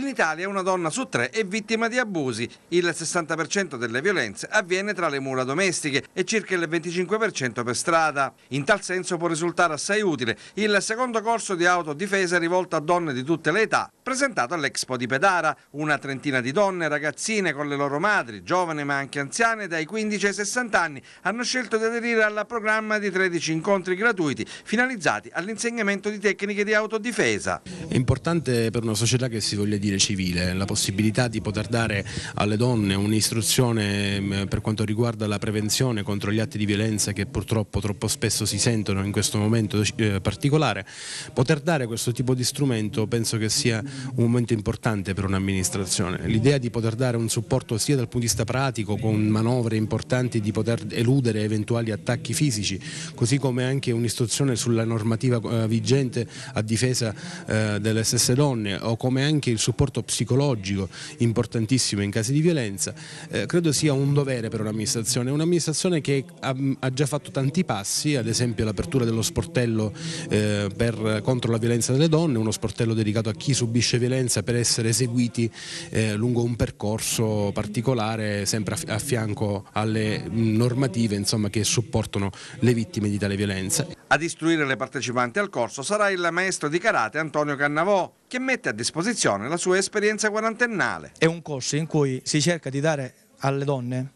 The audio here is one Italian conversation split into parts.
In Italia una donna su tre è vittima di abusi, il 60% delle violenze avviene tra le mura domestiche e circa il 25% per strada. In tal senso può risultare assai utile il secondo corso di autodifesa rivolto a donne di tutte le età, presentato all'Expo di Pedara, una trentina di donne, ragazzine con le loro madri, giovani ma anche anziane dai 15 ai 60 anni, hanno scelto di aderire al programma di 13 incontri gratuiti finalizzati all'insegnamento di tecniche di autodifesa. È importante per una società che si voglia dire dire civile, la possibilità di poter dare alle donne un'istruzione mm, per quanto riguarda la prevenzione contro gli atti di violenza che purtroppo troppo spesso si sentono in questo momento eh, particolare, poter dare questo tipo di strumento penso che sia un momento importante per un'amministrazione. L'idea di poter dare un supporto sia dal punto di vista pratico con manovre importanti di poter eludere eventuali attacchi fisici, così come anche un'istruzione sulla normativa eh, vigente a difesa eh, delle stesse donne o come anche il supporto supporto psicologico importantissimo in casi di violenza, eh, credo sia un dovere per un'amministrazione, un'amministrazione che ha, ha, già fatto tanti passi, ad esempio l'apertura dello sportello eh, per, contro la violenza delle donne, uno sportello dedicato a chi subisce violenza per essere eseguiti eh, lungo un percorso particolare, sempre a, a fianco alle normative insomma, che supportano le vittime di tale violenza. A istruire le partecipanti al corso sarà il maestro di karate Antonio Cannavò, che mette a disposizione la sua esperienza quarantennale. È un corso in cui si cerca di dare alle donne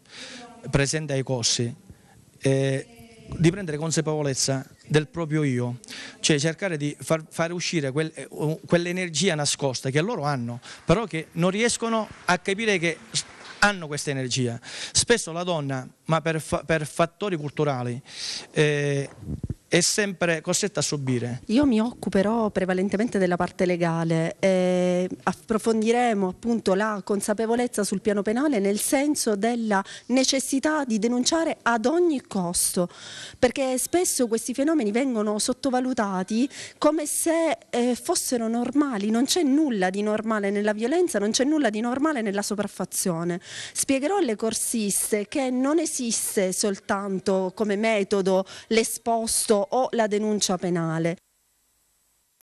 presenti ai corsi eh, di prendere consapevolezza del proprio io, cioè cercare di far, fare uscire quel, eh, quell'energia nascosta che loro hanno, però che non riescono a capire che hanno questa energia. Spesso la donna, ma per, per fattori culturali, eh, è sempre costretta a subire. Io mi occuperò prevalentemente della parte legale e eh, approfondiremo appunto la consapevolezza sul piano penale nel senso della necessità di denunciare ad ogni costo, perché spesso questi fenomeni vengono sottovalutati come se eh, fossero normali, non c'è nulla di normale nella violenza, non c'è nulla di normale nella sopraffazione. Spiegherò alle corsiste che non esiste soltanto come metodo l'esposto o la denuncia penale.